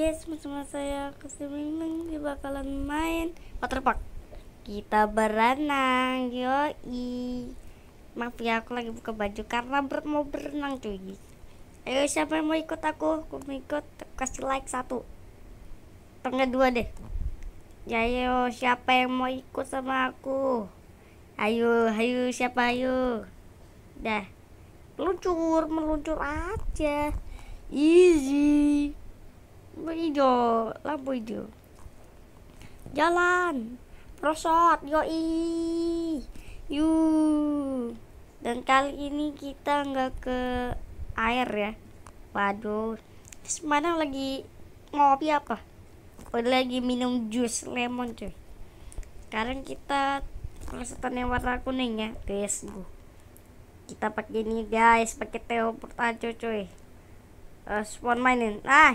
Yes, bersama saya di bakalan main waterpark Kita berenang yoi Maaf ya aku lagi buka baju karena ber mau berenang cuy Ayo siapa yang mau ikut aku? Aku mau ikut kasih like satu Tengah dua deh Ya ayo siapa yang mau ikut sama aku? Ayo, ayo siapa ayo? Dah meluncur meluncur aja easy hijau lampu hijau jalan prosot yoi yu dan kali ini kita nggak ke air ya waduh sekarang lagi ngopi apa udah lagi minum jus lemon cuy sekarang kita rosotan yang warna kuning ya guys kita pakai ini guys pakai teleport aja cuy uh, spawn mainin ah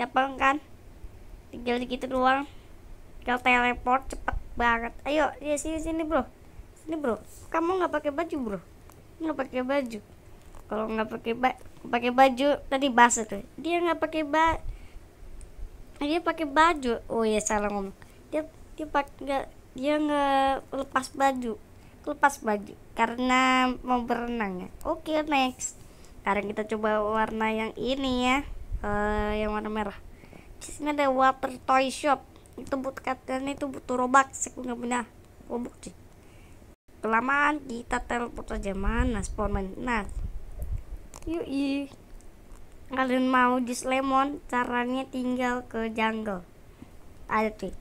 gampang kan tinggal gitu doang tinggal teleport cepet banget ayo ya sini sini bro sini bro kamu nggak pakai baju bro nggak pakai baju kalau nggak pakai ba pakai baju tadi basah tuh dia nggak pakai ba dia pakai baju oh ya salah ngomong dia dia pakai dia nggak lepas baju lepas baju karena mau berenang ya oke okay, next sekarang kita coba warna yang ini ya uh, yang warna merah di sini ada water toy shop itu buat katanya itu butuh robak aku nggak punya robok sih kelamaan kita teleport aja mana spawn nah yuk kalian mau jus lemon caranya tinggal ke jungle ada tuh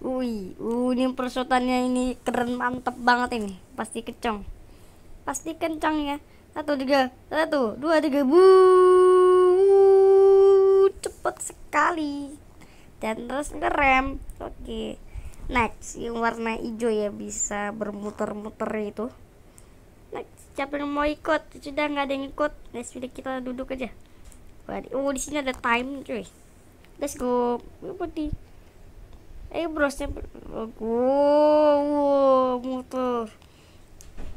wih uh, ini persotannya ini keren mantep banget ini pasti kencang pasti kencang ya satu tiga satu dua tiga bu sekali dan terus ngerem oke next yang warna hijau ya bisa bermuter-muter itu next siapa yang mau ikut sudah nggak ada yang ikut next video kita duduk aja oh di sini ada time cuy let's go berarti eh brosnya oh, wow muter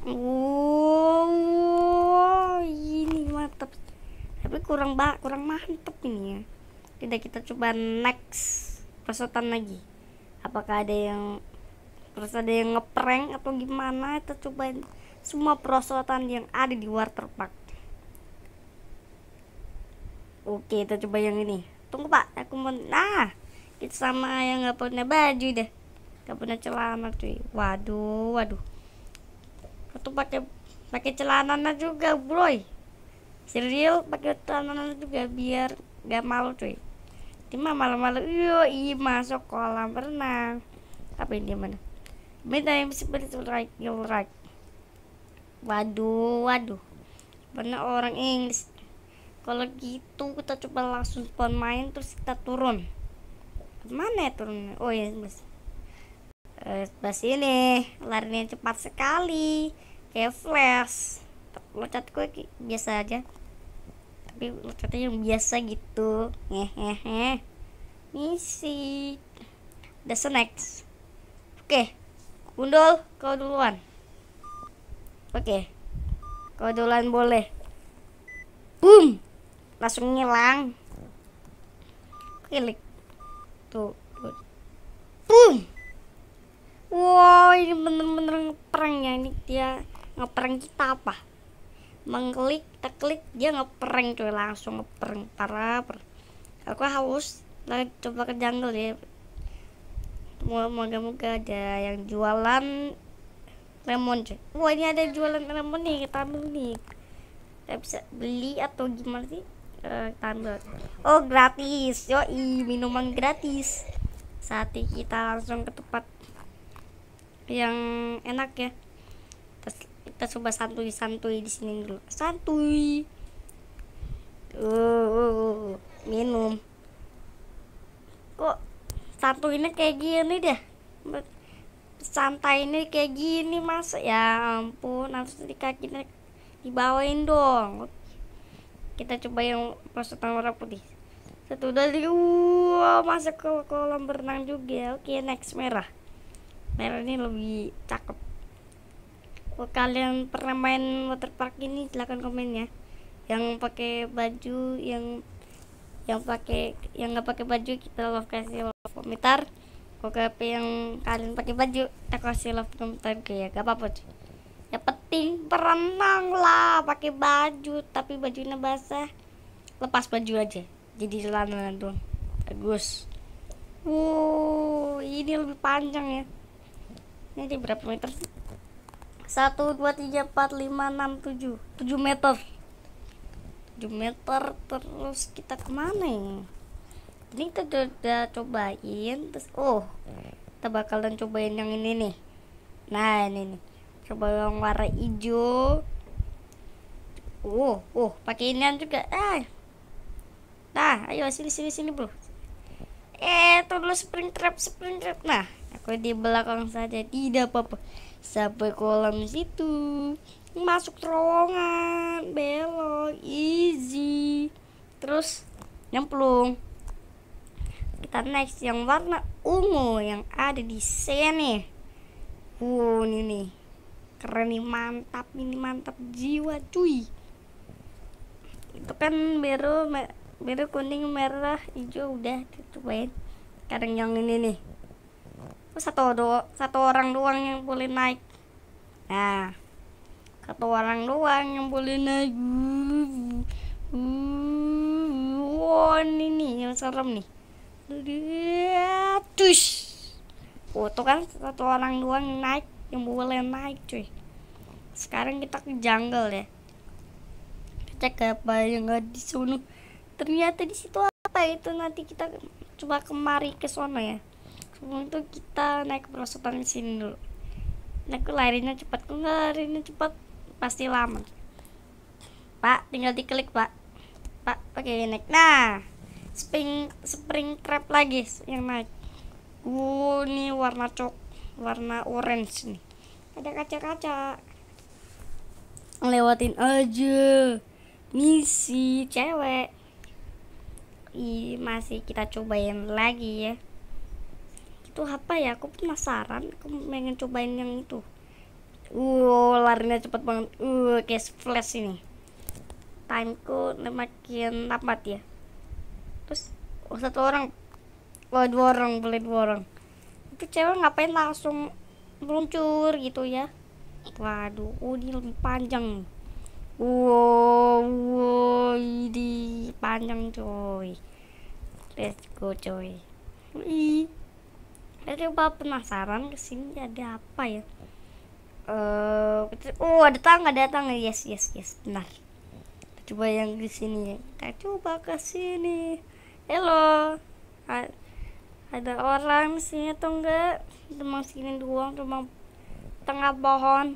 wow ini mantap tapi kurang bak kurang mantep ini ya tidak kita coba next persetan lagi apakah ada yang terus ada yang ngeprank atau gimana kita cobain semua perosotan yang ada di water park oke kita coba yang ini tunggu pak aku mau nah kita sama yang nggak punya baju deh nggak punya celana cuy waduh waduh aku pakai pakai celana juga bro serius pakai celana juga biar gak malu cuy Dima malam-malam yuk i iya, masuk kolam renang. tapi ini mana? Midnight spiritual right, you right. Waduh, waduh. Benar orang Inggris. Kalau gitu kita coba langsung spawn main terus kita turun. Mana ya turunnya? Oh ya Mas. Eh, bas ini larinya cepat sekali. Kayak flash. Loncat gue biasa aja tapi katanya yang biasa gitu hehehe misi that's the next oke okay. gundul kau duluan oke okay. kau duluan boleh boom langsung ngilang klik tuh, boom wow ini bener-bener ngeprank ya ini dia ngeprank kita apa mengklik teklik dia ngeprank cuy langsung ngeprank parah per. aku haus lagi coba ke jungle ya moga-moga ada yang jualan lemon cuy wah ini ada jualan lemon nih kita ambil nih kita bisa beli atau gimana sih kita eh, ambil oh gratis yo yoi minuman gratis saat kita langsung ke tempat yang enak ya kita coba santuy santuy di sini dulu santuy uh, minum kok santuinnya kayak gini deh santai ini kayak gini mas ya ampun harus di kaki dibawain dong kita coba yang prosotan warna putih satu dari wow masuk ke kolam berenang juga oke next merah merah ini lebih cakep kalian pernah main waterpark ini silahkan komen ya yang pakai baju yang yang pakai yang nggak pakai baju kita love kasih love komentar kalau yang kalian pakai baju kita kasih love komentar ke ya gak apa-apa yang penting berenang lah pakai baju tapi bajunya basah lepas baju aja jadi celana doang bagus wow ini lebih panjang ya ini berapa meter sih satu dua tiga empat lima enam tujuh tujuh meter tujuh meter terus kita kemana ya ini kita udah, cobain terus oh kita bakalan cobain yang ini nih nah ini nih coba yang warna hijau oh oh pakai ini juga ah nah ayo sini sini sini bro eh terus spring trap spring trap nah aku di belakang saja tidak apa-apa sampai kolam situ masuk terowongan belok easy terus nyemplung kita next yang warna ungu yang ada di sini wow ini nih keren nih mantap ini mantap jiwa cuy itu kan biru biru kuning merah hijau udah tuh sekarang yang ini nih satu do satu orang doang yang boleh naik nah satu orang doang yang boleh naik wow ini yang serem nih tuh Oh, tuh kan satu orang doang yang naik yang boleh naik cuy sekarang kita ke jungle ya kita ke apa yang nggak di ternyata di situ apa itu nanti kita coba kemari ke sana ya untuk kita naik perosotan di sini dulu Naik aku larinya cepat aku larinya cepat pasti lama pak tinggal diklik pak pak pakai naik nah spring spring trap lagi yang naik uh ini warna cok warna orange nih ada kaca-kaca lewatin aja misi cewek Ih, masih kita cobain lagi ya itu apa ya aku penasaran aku pengen cobain yang itu wow larinya cepet banget uh kayak flash ini timeku makin lambat ya terus oh, satu orang oh, dua orang boleh dua orang itu cewek ngapain langsung meluncur gitu ya waduh oh ini lebih panjang wow, wow ini panjang coy let's go coy Wih saya eh, coba penasaran sini ada apa ya uh, oh ada tangga ada tangga yes yes yes benar kita coba yang di sini ya kita coba ke sini hello A ada orang di sini atau enggak cuma sini doang cuma tengah pohon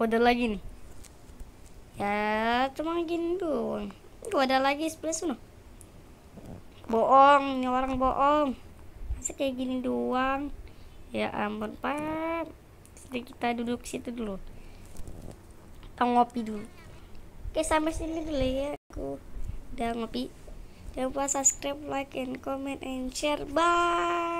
oh, ada lagi nih ya cuma gini doang oh, ada lagi sebelah sana bohong ini orang bohong masa kayak gini doang ya ampun pak Jadi kita duduk situ dulu kita ngopi dulu oke sampai sini dulu ya aku udah ngopi jangan lupa subscribe like and comment and share bye